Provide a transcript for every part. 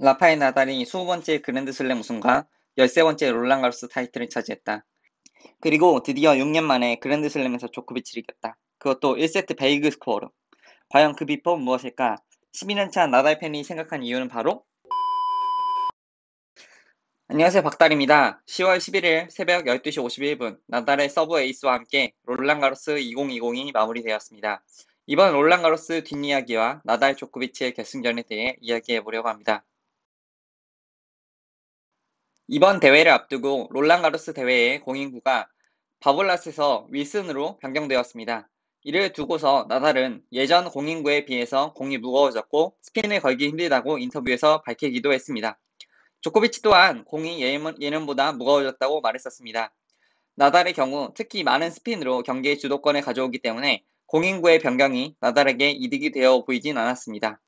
라파엘 나달이 20번째 그랜드슬램 우승과 13번째 롤랑가로스 타이틀을 차지했다. 그리고 드디어 6년 만에 그랜드슬램에서 조코비치를 이겼다. 그것도 1세트 베이그 스코어로. 과연 그 비법은 무엇일까? 1 2년차 나달 팬이 생각한 이유는 바로 안녕하세요 박달입니다. 10월 11일 새벽 12시 51분 나달의 서브 에이스와 함께 롤랑가로스 2020이 마무리되었습니다. 이번 롤랑가로스 뒷이야기와 나달 조코비치의 결승전에 대해 이야기해보려고 합니다. 이번 대회를 앞두고 롤랑 가로스 대회의 공인구가 바볼라스에서 윌슨으로 변경되었습니다. 이를 두고서 나달은 예전 공인구에 비해서 공이 무거워졌고 스인을 걸기 힘들다고 인터뷰에서 밝히기도 했습니다. 조코비치 또한 공이 예년보다 무거워졌다고 말했었습니다. 나달의 경우 특히 많은 스인으로 경기의 주도권을 가져오기 때문에 공인구의 변경이 나달에게 이득이 되어 보이진 않았습니다.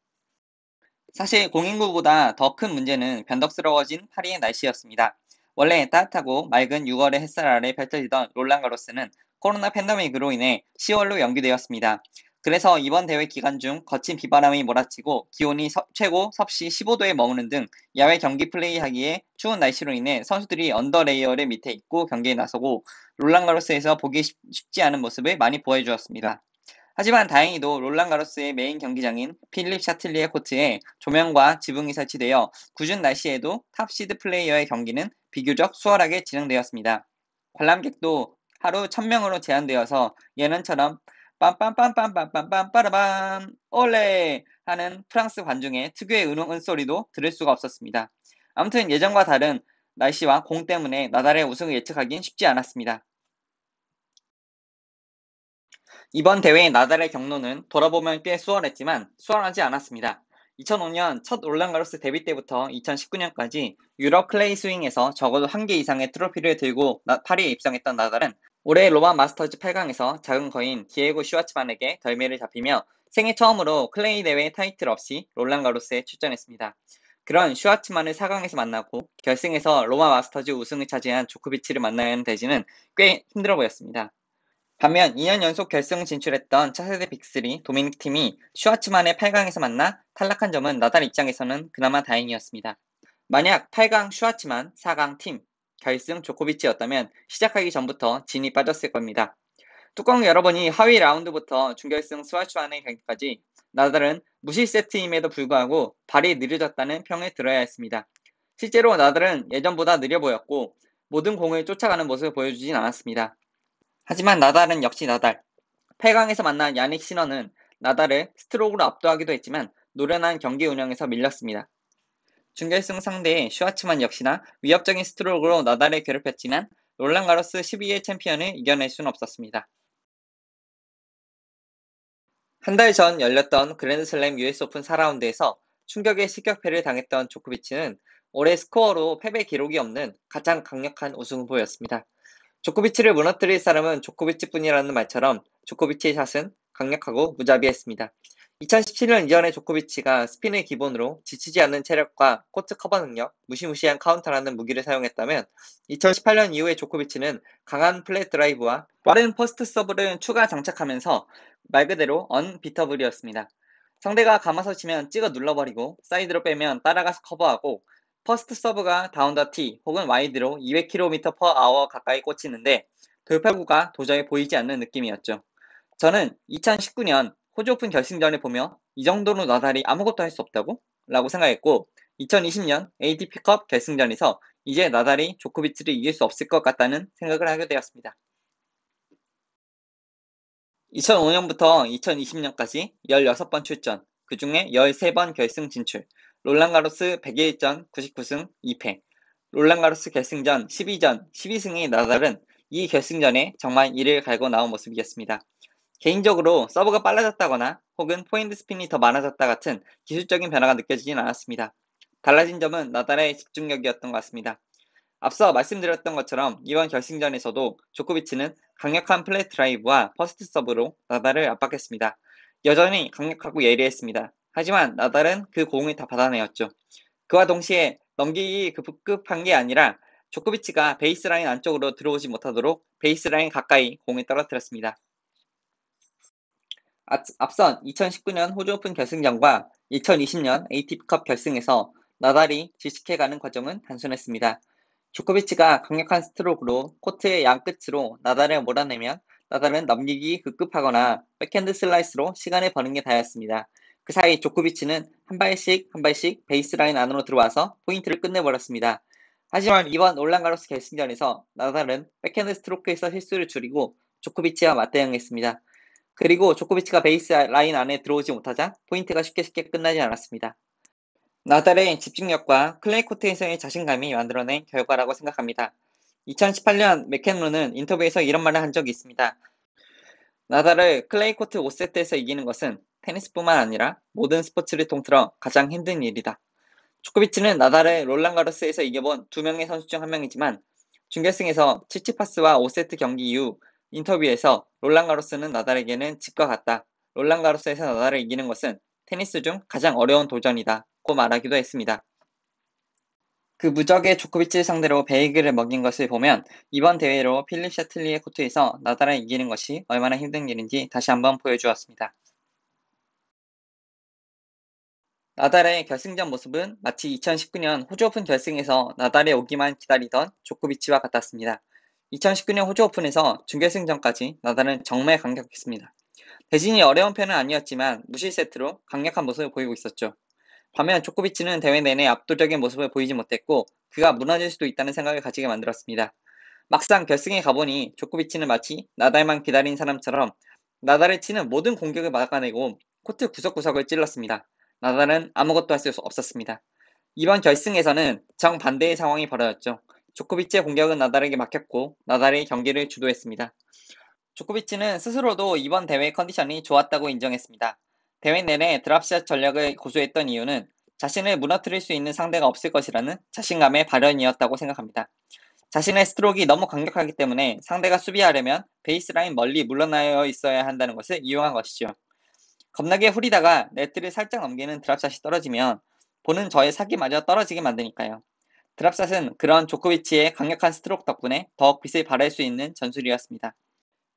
사실 공인구보다 더 큰 문제는 변덕스러워진 파리의 날씨였습니다. 원래 따뜻하고 맑은 6월의 햇살 아래 펼쳐지던 롤랑가로스는 코로나 팬데믹으로 인해 10월로 연기되었습니다. 그래서 이번 대회 기간 중 거친 비바람이 몰아치고 기온이 서, 최고 섭씨 15도에 머무는 등 야외 경기 플레이하기에 추운 날씨로 인해 선수들이 언더레이어를 밑에 입고 경기에 나서고 롤랑가로스에서 보기 쉽, 지 않은 모습을 많이 보여주었습니다. 하지만 다행히도 롤랑 가로스의 메인 경기장인 필립 샤틀리의 코트에 조명과 지붕이 설치되어 굳은 날씨에도 탑시드 플레이어의 경기는 비교적 수월하게 진행되었습니다. 관람객도 하루 1000명으로 제한되어서 예년처럼 빰빰빰빰빰빰빰빠라밤 올레 하는 프랑스 관중의 특유의 은웅 은소리도 들을 수가 없었습니다. 아무튼 예전과 다른 날씨와 공 때문에 나달의 우승을 예측하기는 쉽지 않았습니다. 이번 대회의 나달의 경로는 돌아보면 꽤 수월했지만 수월하지 않았습니다. 2005년 첫 올랑가로스 데뷔 때부터 2019년까지 유럽 클레이 스윙에서 적어도 한 개 이상의 트로피를 들고 나, 파리에 입성했던 나달은 올해 로마 마스터즈 8강에서 작은 거인 디에고 슈아츠만에게 덜미를 잡히며 생애 처음으로 클레이 대회 타이틀 없이 롤랑가로스에 출전했습니다. 그런 슈아츠만을 4강에서 만나고 결승에서 로마 마스터즈 우승을 차지한 조코비치를 만나는 대지는꽤 힘들어 보였습니다. 반면 2년 연속 결승 진출했던 차세대 빅3 도미닉 팀이 슈아츠만의 8강에서 만나 탈락한 점은 나달 입장에서는 그나마 다행이었습니다. 만약 8강 슈아츠만, 4강 팀, 결승 조코비치였다면 시작하기 전부터 진이 빠졌을 겁니다. 뚜껑 여러보이 하위 라운드부터 중결승 스와츠만의 경기까지 나달은 무실 세트임에도 불구하고 발이 느려졌다는 평을 들어야 했습니다. 실제로 나달은 예전보다 느려 보였고 모든 공을 쫓아가는 모습을 보여주진 않았습니다. 하지만 나달은 역시 나달. 8강에서 만난 야닉 신원은 나달을 스트로크로 압도하기도 했지만 노련한 경기 운영에서 밀렸습니다. 준결승 상대 슈아츠만 역시나 위협적인 스트로크로 나달을 괴롭혔지만 롤랑 가로스 12일 챔피언을 이겨낼 수는 없었습니다. 한 달 전 열렸던 그랜드슬램 US 오픈 4라운드에서 충격의 식격패를 당했던 조코비치는 올해 스코어로 패배 기록이 없는 가장 강력한 우승 후보였습니다. 조코비치를 무너뜨릴 사람은 조코비치뿐이라는 말처럼 조코비치의 샷은 강력하고 무자비했습니다. 2017년 이전에 조코비치가 스핀을 기본으로 지치지 않는 체력과 코트 커버 능력, 무시무시한 카운터라는 무기를 사용했다면 2018년 이후에 조코비치는 강한 플랫 드라이브와 빠른 퍼스트 서브를 추가 장착하면서 말 그대로 언비터블이었습니다. 상대가 감아서 치면 찍어 눌러버리고 사이드로 빼면 따라가서 커버하고 퍼스트 서브가 다운다 T 혹은 와이드로 200km/h 가까이 꽂히는데 돌파구가 그 도저히 보이지 않는 느낌이었죠. 저는 2019년 호주 오픈 결승전을 보며 이 정도로 나달이 아무것도 할 수 없다고? 라고 생각했고 2020년 a d p 컵 결승전에서 이제 나달이 조코비치를 이길 수 없을 것 같다는 생각을 하게 되었습니다. 2005년부터 2020년까지 16번 출전, 그 중에 13번 결승 진출, 롤랑가로스 101전 99승 2패, 롤랑가로스 결승전 12전 12승의 나달은 이 결승전에 정말 이를 갈고 나온 모습이었습니다. 개인적으로 서브가 빨라졌다거나 혹은 포인트 스핀이 더 많아졌다 같은 기술적인 변화가 느껴지진 않았습니다. 달라진 점은 나달의 집중력이었던 것 같습니다. 앞서 말씀드렸던 것처럼 이번 결승전에서도 조코비치는 강력한 플랫 드라이브와 퍼스트 서브로 나달을 압박했습니다. 여전히 강력하고 예리했습니다. 하지만 나달은 그 공을 다 받아내었죠. 그와 동시에 넘기기 그 급급한 게 아니라 조코비치가 베이스라인 안쪽으로 들어오지 못하도록 베이스라인 가까이 공을 떨어뜨렸습니다. 앞선 2019년 호주 오픈 결승전과 2020년 ATP컵 결승에서 나달이 질식해가는 과정은 단순했습니다. 조코비치가 강력한 스트로크로 코트의 양끝으로 나달을 몰아내면 나달은 넘기기 급급하거나 백핸드 슬라이스로 시간을 버는 게 다였습니다. 그 사이 조코비치는 한 발씩 한 발씩 베이스라인 안으로 들어와서 포인트를 끝내버렸습니다. 하지만 이번 올란가로스 결승전에서 나달은 백핸드 스트로크에서 실수를 줄이고 조코비치와 맞대응했습니다. 그리고 조코비치가 베이스 라인 안에 들어오지 못하자 포인트가 쉽게 쉽게 끝나지 않았습니다. 나달의 집중력과 클레이 코트에서의 자신감이 만들어낸 결과라고 생각합니다. 2018년 맥켄로는 인터뷰에서 이런 말을 한 적이 있습니다. 나달을 클레이 코트 5세트에서 이기는 것은 테니스뿐만 아니라 모든 스포츠를 통틀어 가장 힘든 일이다. 초코비치는 나달의 롤랑가로스에서 이겨본 두 명의 선수 중 한 명이지만 중결승에서 치치파스와 5세트 경기 이후 인터뷰에서 롤랑가로스는 나달에게는 집과 같다. 롤랑가로스에서 나달을 이기는 것은 테니스 중 가장 어려운 도전이다. 고 말하기도 했습니다. 그 무적의 조코비치를 상대로 베이글을 먹인 것을 보면 이번 대회로 필립 샤틀리의 코트에서 나달을 이기는 것이 얼마나 힘든 일인지 다시 한번 보여주었습니다. 나달의 결승전 모습은 마치 2019년 호주 오픈 결승에서 나달의 오기만 기다리던 조코비치와 같았습니다. 2019년 호주 오픈에서 준결승전까지 나달은 정말 강력했습니다. 대진이 어려운 편은 아니었지만 무실 세트로 강력한 모습을 보이고 있었죠. 반면 조코비치는 대회 내내 압도적인 모습을 보이지 못했고 그가 무너질 수도 있다는 생각을 가지게 만들었습니다. 막상 결승에 가보니 조코비치는 마치 나달만 기다린 사람처럼 나달을 치는 모든 공격을 막아내고 코트 구석구석을 찔렀습니다. 나달은 아무것도 할 수 없었습니다. 이번 결승에서는 정반대의 상황이 벌어졌죠. 조코비치의 공격은 나달에게 막혔고 나달이 경기를 주도했습니다. 조코비치는 스스로도 이번 대회 컨디션이 좋았다고 인정했습니다. 대회 내내 드랍샷 전략을 고수했던 이유는 자신을 무너뜨릴 수 있는 상대가 없을 것이라는 자신감의 발현이었다고 생각합니다. 자신의 스트록이 너무 강력하기 때문에 상대가 수비하려면 베이스라인 멀리 물러나여 있어야 한다는 것을 이용한 것이죠. 겁나게 후리다가 네트를 살짝 넘기는 드랍샷이 떨어지면 보는 저의 사기마저 떨어지게 만드니까요. 드랍샷은 그런 조코비치의 강력한 스트로크 덕분에 더욱 빛을 발할 수 있는 전술이었습니다.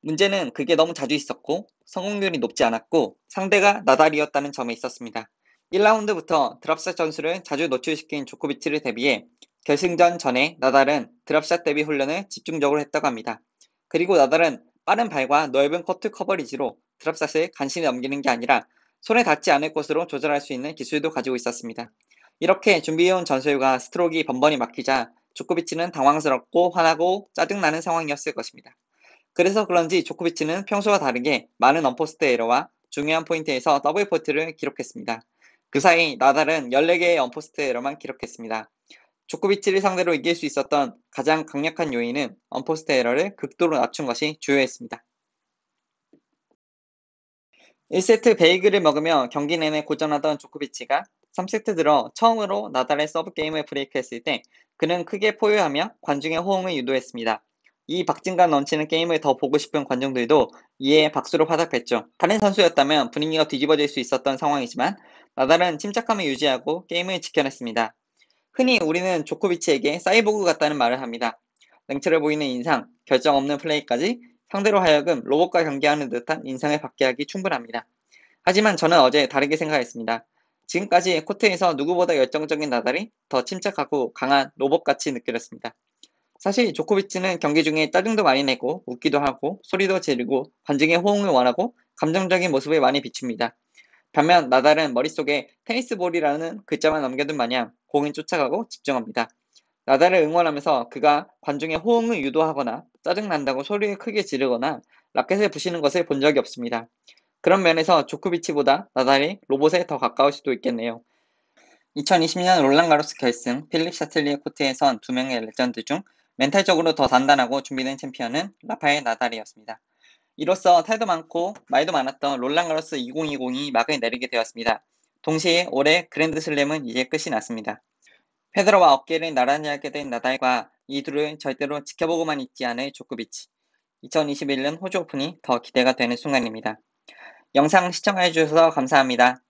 문제는 그게 너무 자주 있었고 성공률이 높지 않았고 상대가 나달이었다는 점에 있었습니다. 1라운드부터 드랍샷 전술을 자주 노출시킨 조코비치를 대비해 결승전 전에 나달은 드랍샷 대비 훈련을 집중적으로 했다고 합니다. 그리고 나달은 빠른 발과 넓은 커트 커버리지로 드랍샷에 간신히 넘기는 게 아니라 손에 닿지 않을 곳으로 조절할 수 있는 기술도 가지고 있었습니다. 이렇게 준비해온 전술과 스트로크이 번번이 막히자 조코비치는 당황스럽고 화나고 짜증나는 상황이었을 것입니다. 그래서 그런지 조코비치는 평소와 다르게 많은 언포스트 에러와 중요한 포인트에서 더블 포트를 기록했습니다. 그 사이 나달은 14개의 언포스트 에러만 기록했습니다. 조코비치를 상대로 이길 수 있었던 가장 강력한 요인은 언포스트 에러를 극도로 낮춘 것이 주요했습니다. 1세트 베이글을 먹으며 경기 내내 고전하던 조코비치가 3세트 들어 처음으로 나달의 서브 게임을 브레이크했을 때 그는 크게 포효하며 관중의 호응을 유도했습니다. 이 박진감 넘치는 게임을 더 보고 싶은 관중들도 이에 박수로 화답했죠. 다른 선수였다면 분위기가 뒤집어질 수 있었던 상황이지만 나달은 침착함을 유지하고 게임을 지켜냈습니다. 흔히 우리는 조코비치에게 사이보그 같다는 말을 합니다. 냉철해 보이는 인상, 결정 없는 플레이까지 상대로 하여금 로봇과 경기하는 듯한 인상을 받게 하기 충분합니다. 하지만 저는 어제 다르게 생각했습니다. 지금까지 코트에서 누구보다 열정적인 나달이 더 침착하고 강한 로봇같이 느껴졌습니다. 사실 조코비치는 경기 중에 짜증도 많이 내고 웃기도 하고 소리도 지르고 관중의 호응을 원하고 감정적인 모습을 많이 비춥니다. 반면 나달은 머릿속에 테니스볼이라는 글자만 남겨둔 마냥 공인 쫓아가고 집중합니다. 나달을 응원하면서 그가 관중의 호응을 유도하거나 짜증난다고 소리를 크게 지르거나 라켓을 부시는 것을 본 적이 없습니다. 그런 면에서 조코비치보다 나달이 로봇에 더 가까울 수도 있겠네요. 2020년 롤랑가로스 결승 필립 샤틀리의 코트에선 두 명의 레전드 중 멘탈적으로 더 단단하고 준비된 챔피언은 라파엘 나달이었습니다. 이로써 탈도 많고 말도 많았던 롤랑가로스 2020이 막을 내리게 되었습니다. 동시에 올해 그랜드슬램은 이제 끝이 났습니다. 페드로와 어깨를 나란히 하게 된 나달과 이 둘을 절대로 지켜보고만 있지 않을 조코비치. 2021년 호주 오픈이 더 기대가 되는 순간입니다. 영상 시청해 주셔서 감사합니다.